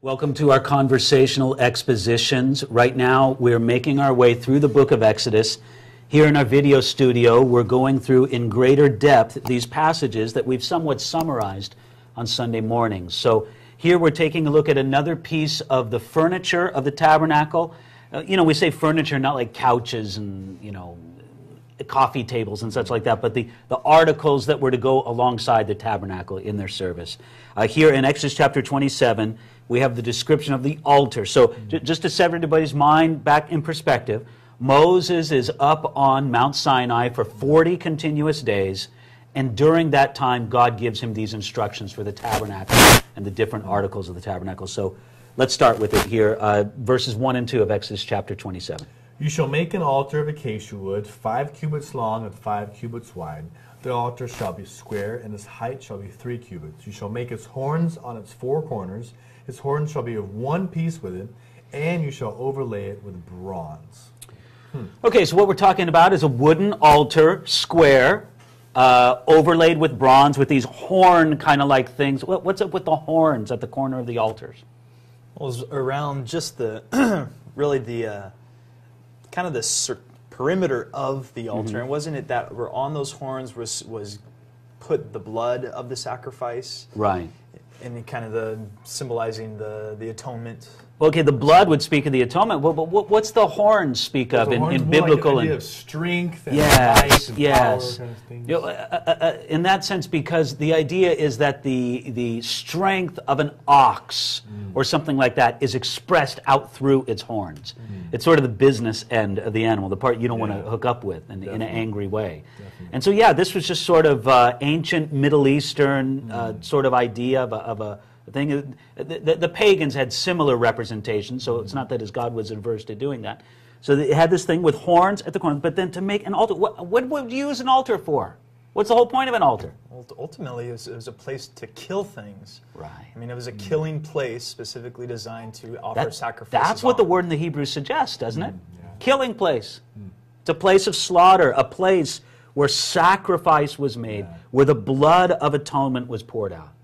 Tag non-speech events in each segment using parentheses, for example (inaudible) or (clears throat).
Welcome to our conversational expositions. Right now, we're making our way through the book of Exodus. Here in our video studio, we're going through in greater depth these passages that we've somewhat summarized on Sunday mornings. So, here we're taking a look at another piece of the furniture of the tabernacle. Uh, you know, we say furniture, not like couches and, you know, coffee tables and such like that, but the, the articles that were to go alongside the tabernacle in their service. Uh, here in Exodus chapter 27, we have the description of the altar. So, mm-hmm. just to set everybody's mind back in perspective, Moses is up on Mount Sinai for 40 continuous days, and during that time, God gives him these instructions for the tabernacle and the different articles of the tabernacle. So, let's start with it here uh, verses 1 and 2 of Exodus chapter 27. You shall make an altar of acacia wood, five cubits long and five cubits wide the altar shall be square, and its height shall be three cubits. You shall make its horns on its four corners. Its horns shall be of one piece with it, and you shall overlay it with bronze. Hmm. Okay, so what we're talking about is a wooden altar, square, uh, overlaid with bronze, with these horn kind of like things. What, what's up with the horns at the corner of the altars? Well, around just the (clears throat) really the uh, kind of the cir perimeter of the mm-hmm. altar. Mm-hmm. And wasn't it that were on those horns was was put the blood of the sacrifice? Right. And kind of the symbolizing the the atonement okay, the blood would speak of the atonement. Well, but what's the horn speak of in, in biblical like and of strength and yes, and yes. Kind of you know, uh, uh, uh, uh, in that sense, because the idea is that the the strength of an ox mm. or something like that is expressed out through its horns. Mm. It's sort of the business end of the animal, the part you don't yeah. want to hook up with in, in an angry way. Definitely. And so, yeah, this was just sort of uh, ancient Middle Eastern uh, mm. sort of idea of a, of a the thing is, the, the, pagans had similar representations, so it's not that his God was adverse to doing that. So they had this thing with horns at the corners, but then to make an altar, what, what would you use an altar for? What's the whole point of an altar? Ultimately, it was, it was, a place to kill things. Right. I mean, it was a mm. killing place specifically designed to offer that, sacrifices. That's what on. the word in the Hebrew suggests, doesn't it? Mm, yeah. Killing place. Mm. It's a place of slaughter, a place where sacrifice was made, yeah. where the blood of atonement was poured out.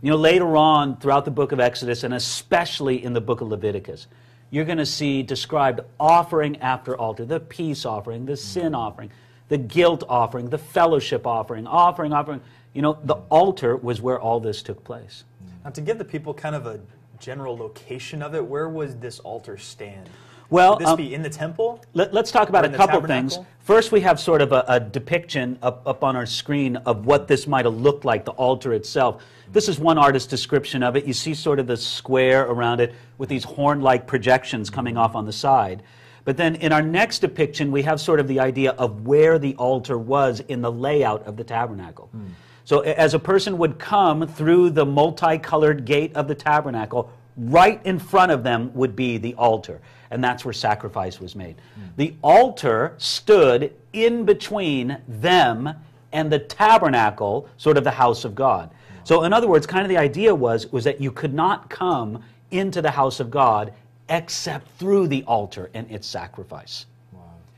You know, later on throughout the book of Exodus and especially in the book of Leviticus, you're going to see described offering after altar the peace offering, the sin offering, the guilt offering, the fellowship offering, offering, offering. You know, the altar was where all this took place. Now, to give the people kind of a general location of it, where was this altar stand? Well, Would this um, be in the temple? Let, us talk about a couple things. First, we have sort of a, a depiction up, up, on our screen of what this might have looked like, the altar itself. This is one artist's description of it. You see sort of the square around it with these horn like projections coming off on the side. But then in our next depiction, we have sort of the idea of where the altar was in the layout of the tabernacle. Mm. So, as a person would come through the multicolored gate of the tabernacle, right in front of them would be the altar. And that's where sacrifice was made. The altar stood in between them and the tabernacle, sort of the house of God. So, in other words, kind of the idea was, was that you could not come into the house of God except through the altar and its sacrifice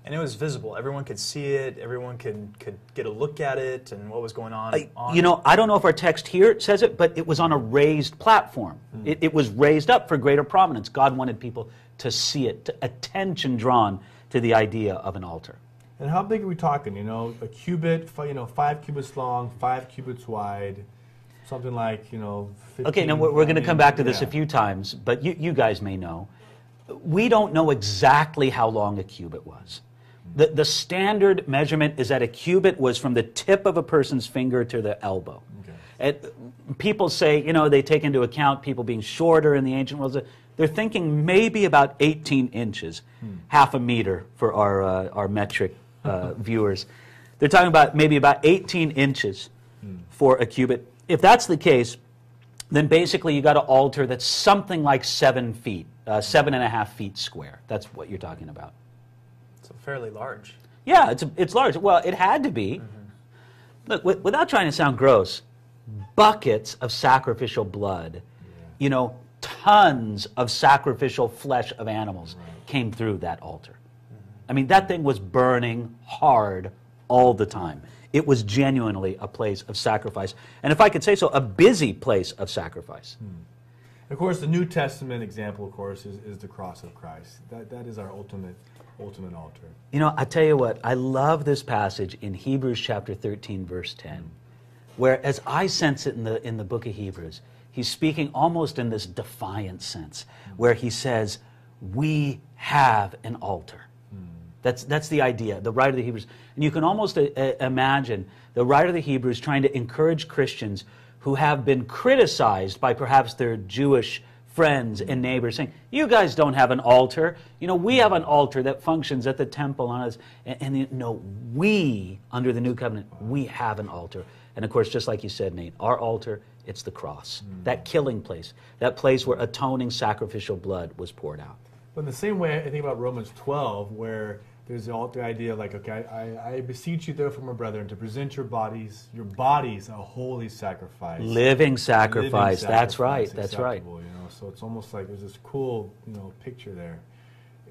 and it was visible. Everyone could see it. Everyone could could get a look at it and what was going on. I, on. You know, I don't know if our text here says it, but it was on a raised platform. Mm. It, it was raised up for greater prominence. God wanted people to see it, to attention drawn to the idea of an altar. And how big are we talking? You know, a cubit, you know, five cubits long, five cubits wide something like you know. 15, okay, now we're, we're going to come back to this yeah. a few times, but you, you guys may know. We don't know exactly how long a cubit was the, the standard measurement is that a cubit was from the tip of a person's finger to their elbow. Okay. It, people say, you know, they take into account people being shorter in the ancient world. They're thinking maybe about 18 inches, hmm. half a meter for our, uh, our metric uh, (laughs) viewers. They're talking about maybe about 18 inches hmm. for a cubit. If that's the case, then basically you got to alter that's something like seven feet, uh, seven and a half feet square. That's what you're talking about fairly large. Yeah, it's, it's large. Well, it had to be. Mm -hmm. Look, without trying to sound gross, buckets of sacrificial blood, yeah. you know, tons of sacrificial flesh of animals right. came through that altar. Mm -hmm. I mean, that thing was burning hard all the time. It was genuinely a place of sacrifice. And if I could say so, a busy place of sacrifice. Hmm. Of course, the New Testament example, of course, is, is the cross of Christ. That, that is our ultimate ultimate altar. You know, I tell you what, I love this passage in Hebrews chapter 13, verse 10, where as I sense it in the, in the book of Hebrews, he's speaking almost in this defiant sense, where he says, We have an altar. That's, that's the idea, the writer of the Hebrews. And you can almost uh, uh, imagine the writer of the Hebrews trying to encourage Christians who have been criticized by perhaps their Jewish friends and neighbors saying, You guys don't have an altar. You know, we have an altar that functions at the temple. On us. And, and no, we, under the new covenant, we have an altar. And of course, just like you said, Nate, our altar, it's the cross, mm. that killing place, that place where atoning sacrificial blood was poured out. But in the same way, I think about Romans 12, where there's all the idea like, okay, I, I beseech you therefore, my brethren, to present your bodies, your bodies, a holy sacrifice, living sacrifice. Living sacrifice. That's right. That's right. You know, so it's almost like there's this cool, you know, picture there.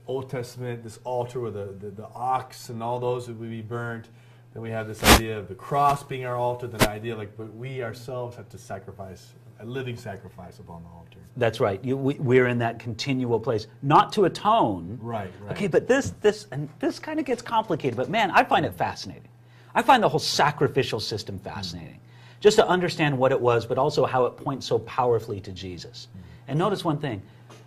Old Testament, this altar with the, the, the ox and all those would be burnt. Then we have this idea of the cross being our altar. the idea like, but we ourselves have to sacrifice a living sacrifice upon the altar. That's right. You, we, are in that continual place, not to atone. Right, right. Okay, but this, this, and this kind of gets complicated. But man, I find it fascinating. I find the whole sacrificial system hmm. fascinating, mm. just to understand what it was, but also how it points so powerfully to Jesus. Mm. And notice one thing: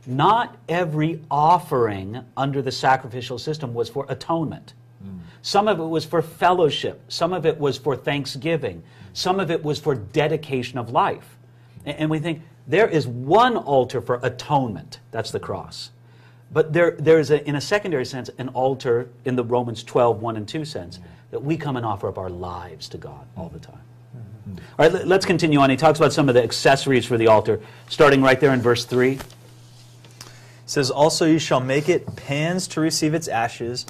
not every offering under the sacrificial system was for atonement. Hmm. Some of it was for fellowship. Some of it was for thanksgiving. Hmm. Some of it was for dedication of life. and we think there is one altar for atonement. That's the cross. But there, there's, a, in a secondary sense, an altar in the Romans 12, 1 and 2 sense that we come and offer up our lives to God all the time. Mm-hmm. All right, let, let's continue on. He talks about some of the accessories for the altar, starting right there in verse 3. It says, Also you shall make it pans to receive its ashes,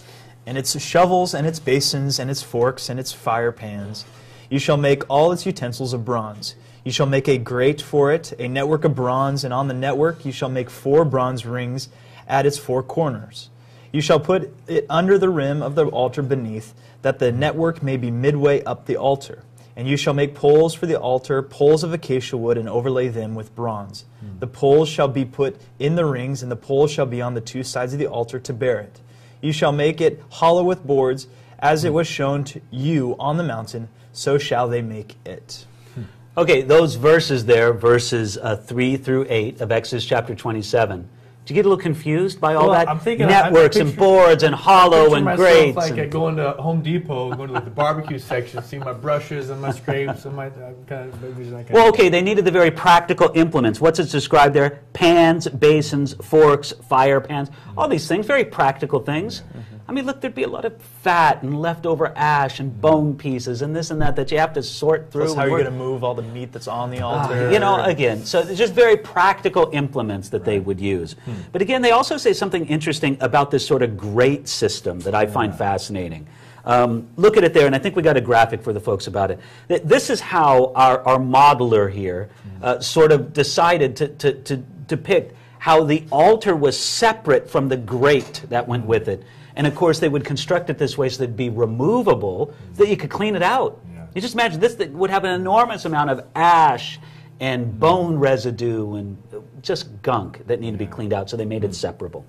and its shovels, and its basins, and its forks, and its fire pans. You shall make all its utensils of bronze. You shall make a grate for it, a network of bronze, and on the network you shall make four bronze rings at its four corners. You shall put it under the rim of the altar beneath, that the network may be midway up the altar. And you shall make poles for the altar, poles of acacia wood, and overlay them with bronze. Mm. The poles shall be put in the rings, and the poles shall be on the two sides of the altar to bear it. You shall make it hollow with boards, as it was shown to you on the mountain, so shall they make it. Hmm. Okay, those verses there, verses uh, 3 through 8 of Exodus chapter 27. Do you get a little confused by all well, that? I'm thinking networks I'm picture, and boards and hollow and grates. Like and, going to Home Depot, going to the barbecue section, seeing my brushes and my scrapes and my I'm uh, kind of. well, okay, they needed the very practical implements. What's it described there? Pans, basins, forks, fire pans, all these things, very practical things. I mean, look, there'd be a lot of fat and leftover ash and bone pieces and this and that that you have to sort through. Plus how are you going to move all the meat that's on the ah, altar? Uh, you know, again, so it's just very practical implements that right. they would use. Hmm. But again, they also say something interesting about this sort of grate system that I yeah. find hmm. fascinating. Um, look at it there, and I think we got a graphic for the folks about it. This is how our, our modeler here hmm. uh, sort of decided to, to, to depict how the altar was separate from the grate that went with it. And of course, they would construct it this way so it'd be removable, so that you could clean it out. Yeah. You just imagine this would have an enormous amount of ash and bone residue and just gunk that needed yeah. to be cleaned out, so they made it mm-hmm. separable.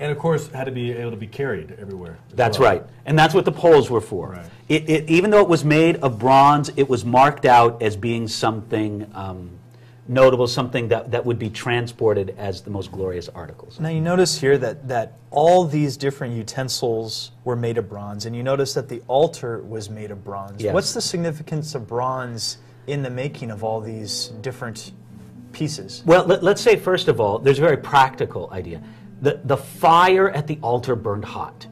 And of course, had to be able to be carried everywhere. That's well. right. And that's what the poles were for. Right. It, it, even though it was made of bronze, it was marked out as being something um, notable, something that, that would be transported as the most glorious articles. Now you notice here that, that all these different utensils were made of bronze, and you notice that the altar was made of bronze. Yes. What's the significance of bronze in the making of all these different pieces? Well, let, us say first of all, there's a very practical idea. The, the fire at the altar burned hot.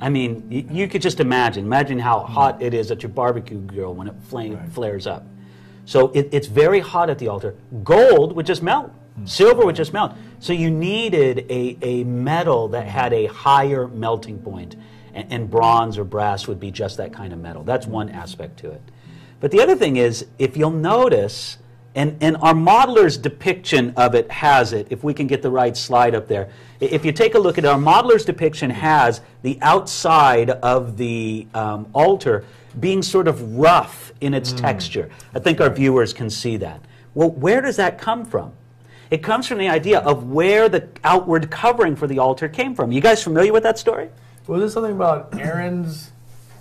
I mean, you, you could just imagine. Imagine how hot it is at your barbecue grill when it flame, right. flares up. So it, it's very hot at the altar. Gold would just melt. Hmm. Silver would just melt. So you needed a, a metal that had a higher melting point, and, and bronze or brass would be just that kind of metal. That's one aspect to it. But the other thing is, if you'll notice, and, and our modeler's depiction of it has it, if we can get the right slide up there. If you take a look at it, our modeler's depiction has the outside of the um, altar being sort of rough in its mm. texture. I think our viewers can see that. Well, where does that come from? It comes from the idea of where the outward covering for the altar came from. You guys familiar with that story? Was there something about Aaron's?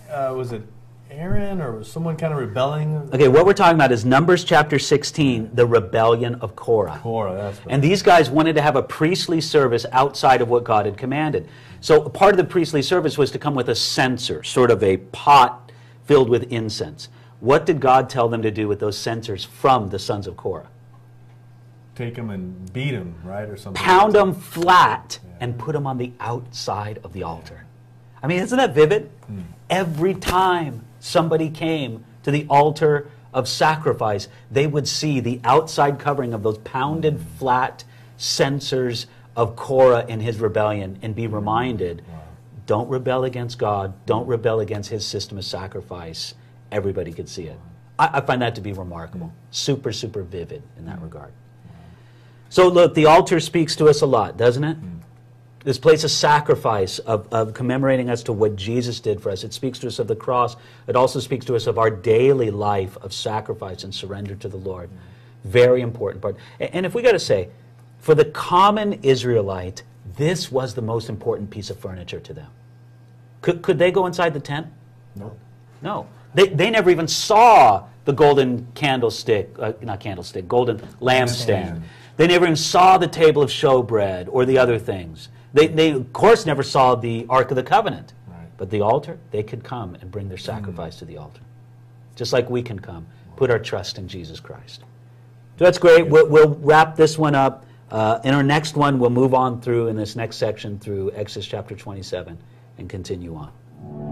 Uh, was it Aaron or was someone kind of rebelling? Okay, what we're talking about is Numbers chapter 16, the rebellion of Korah. Korah, that's right. And these guys wanted to have a priestly service outside of what God had commanded. So part of the priestly service was to come with a censer, sort of a pot filled with incense. What did God tell them to do with those censers from the sons of Korah? Take them and beat them, right, or something. Pound like them flat yeah. and put them on the outside of the altar. Yeah. I mean, isn't that vivid? Mm. Every time somebody came to the altar of sacrifice, they would see the outside covering of those pounded hmm. flat censers of Korah in his rebellion and be reminded wow. Don't rebel against God. Don't rebel against his system of sacrifice. Everybody could see it. I, I find that to be remarkable. Super, super vivid in that regard. So, look, the altar speaks to us a lot, doesn't it? this place of sacrifice, of, of commemorating us to what Jesus did for us. It speaks to us of the cross. It also speaks to us of our daily life of sacrifice and surrender to the Lord. Very important part. And if we got to say, for the common Israelite, this was the most important piece of furniture to them. Could, could they go inside the tent? No. No. They, they never even saw the golden candlestick, uh, not candlestick, golden lampstand. They never even saw the table of showbread or the other things. They, they of course, never saw the Ark of the Covenant. Right. But the altar, they could come and bring their sacrifice mm. to the altar. Just like we can come, put our trust in Jesus Christ. So that's great. We'll, we'll wrap this one up. Uh, in our next one, we'll move on through in this next section through Exodus chapter 27 and continue on.